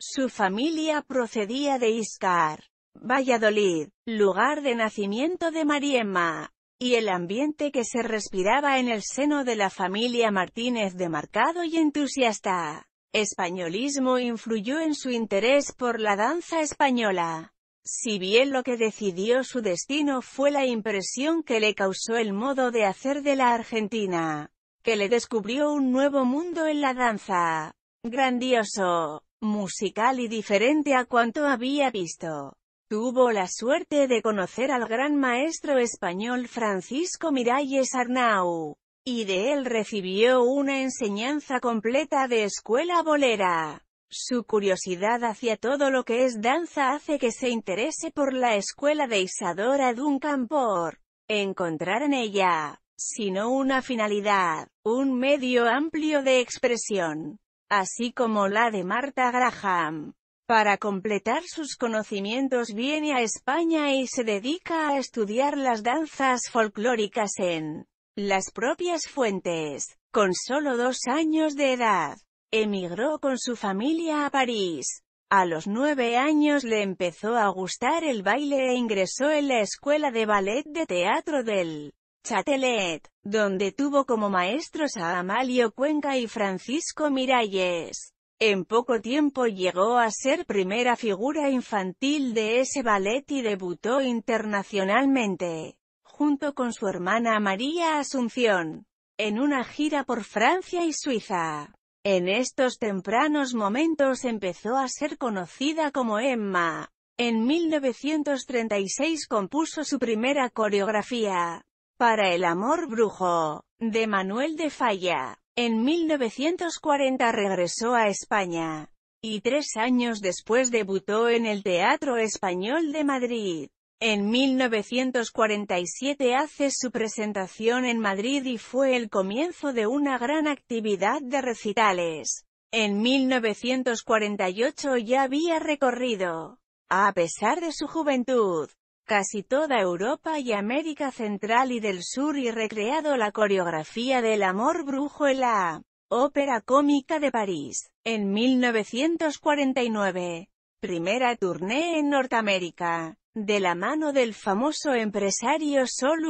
Su familia procedía de Iscar, Valladolid, lugar de nacimiento de Mariemma, y el ambiente que se respiraba en el seno de la familia Martínez de marcado y entusiasta españolismo influyó en su interés por la danza española. Si bien lo que decidió su destino fue la impresión que le causó el modo de hacer de la Argentina, que le descubrió un nuevo mundo en la danza. Grandioso musical y diferente a cuanto había visto. Tuvo la suerte de conocer al gran maestro español Francisco Miralles Arnau, y de él recibió una enseñanza completa de escuela bolera. Su curiosidad hacia todo lo que es danza hace que se interese por la escuela de Isadora Duncan por encontrar en ella, sino una finalidad, un medio amplio de expresión así como la de Marta Graham. Para completar sus conocimientos viene a España y se dedica a estudiar las danzas folclóricas en las propias fuentes. Con solo dos años de edad, emigró con su familia a París. A los nueve años le empezó a gustar el baile e ingresó en la Escuela de Ballet de Teatro del Chatelet, donde tuvo como maestros a Amalio Cuenca y Francisco Miralles. En poco tiempo llegó a ser primera figura infantil de ese ballet y debutó internacionalmente, junto con su hermana María Asunción, en una gira por Francia y Suiza. En estos tempranos momentos empezó a ser conocida como Emma. En 1936 compuso su primera coreografía, para el amor brujo, de Manuel de Falla. En 1940 regresó a España, y tres años después debutó en el Teatro Español de Madrid. En 1947 hace su presentación en Madrid y fue el comienzo de una gran actividad de recitales. En 1948 ya había recorrido, a pesar de su juventud, casi toda Europa y América Central y del Sur y recreado la coreografía del amor brujo en la Ópera Cómica de París, en 1949. Primera tournée en Norteamérica, de la mano del famoso empresario Sol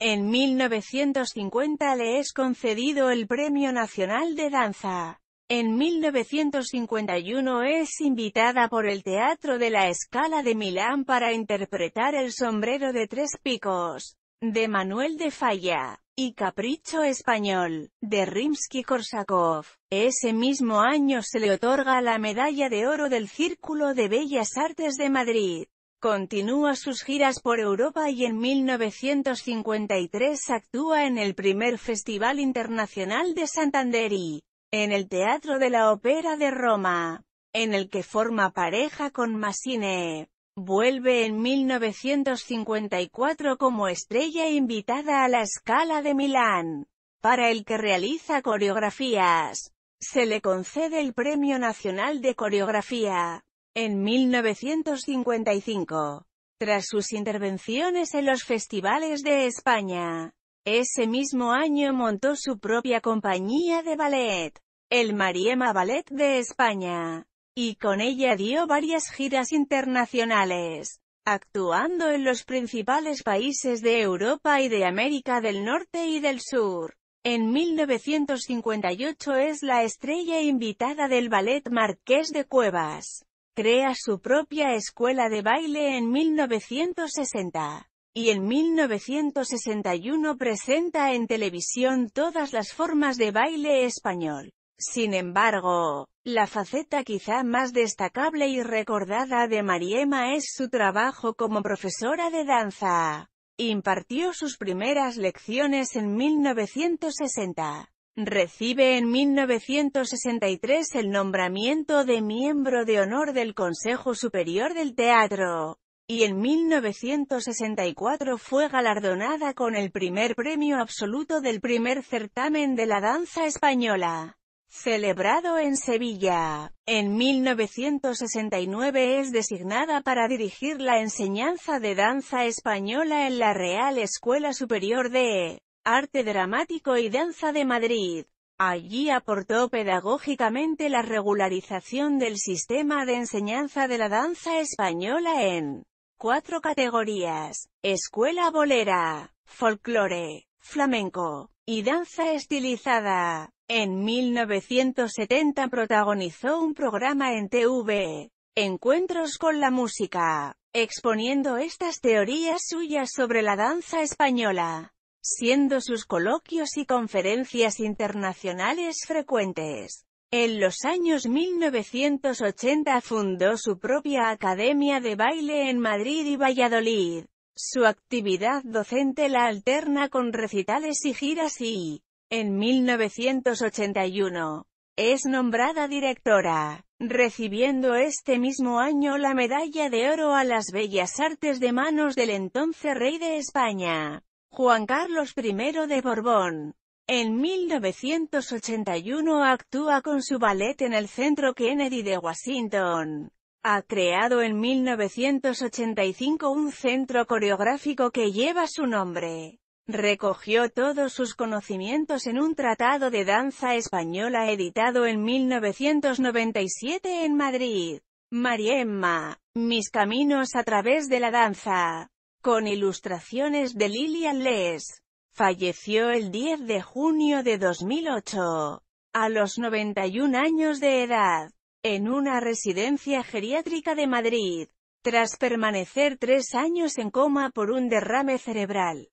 En 1950 le es concedido el Premio Nacional de Danza. En 1951 es invitada por el Teatro de la Escala de Milán para interpretar El sombrero de tres picos, de Manuel de Falla, y Capricho español, de Rimsky-Korsakov. Ese mismo año se le otorga la Medalla de Oro del Círculo de Bellas Artes de Madrid. Continúa sus giras por Europa y en 1953 actúa en el primer Festival Internacional de Santander y en el Teatro de la Ópera de Roma, en el que forma pareja con Massine. Vuelve en 1954 como estrella invitada a la Scala de Milán, para el que realiza coreografías. Se le concede el Premio Nacional de Coreografía. En 1955, tras sus intervenciones en los festivales de España, ese mismo año montó su propia compañía de ballet, el Mariema Ballet de España, y con ella dio varias giras internacionales, actuando en los principales países de Europa y de América del Norte y del Sur. En 1958 es la estrella invitada del Ballet Marqués de Cuevas. Crea su propia escuela de baile en 1960 y en 1961 presenta en televisión todas las formas de baile español. Sin embargo, la faceta quizá más destacable y recordada de Mariema es su trabajo como profesora de danza. Impartió sus primeras lecciones en 1960. Recibe en 1963 el nombramiento de miembro de honor del Consejo Superior del Teatro, y en 1964 fue galardonada con el primer premio absoluto del primer certamen de la danza española celebrado en Sevilla. En 1969 es designada para dirigir la enseñanza de danza española en la Real Escuela Superior de Arte Dramático y Danza de Madrid. Allí aportó pedagógicamente la regularización del sistema de enseñanza de la danza española en cuatro categorías, escuela bolera, folclore, flamenco, y danza estilizada. En 1970 protagonizó un programa en TV, Encuentros con la Música, exponiendo estas teorías suyas sobre la danza española, siendo sus coloquios y conferencias internacionales frecuentes. En los años 1980 fundó su propia academia de baile en Madrid y Valladolid, su actividad docente la alterna con recitales y giras y, en 1981, es nombrada directora, recibiendo este mismo año la Medalla de Oro a las Bellas Artes de manos del entonces rey de España, Juan Carlos I de Borbón. En 1981 actúa con su ballet en el Centro Kennedy de Washington ha creado en 1985 un centro coreográfico que lleva su nombre. Recogió todos sus conocimientos en un tratado de danza española editado en 1997 en Madrid. Mariemma, Mis caminos a través de la danza, con ilustraciones de Lilian Les. Falleció el 10 de junio de 2008, a los 91 años de edad en una residencia geriátrica de Madrid, tras permanecer tres años en coma por un derrame cerebral.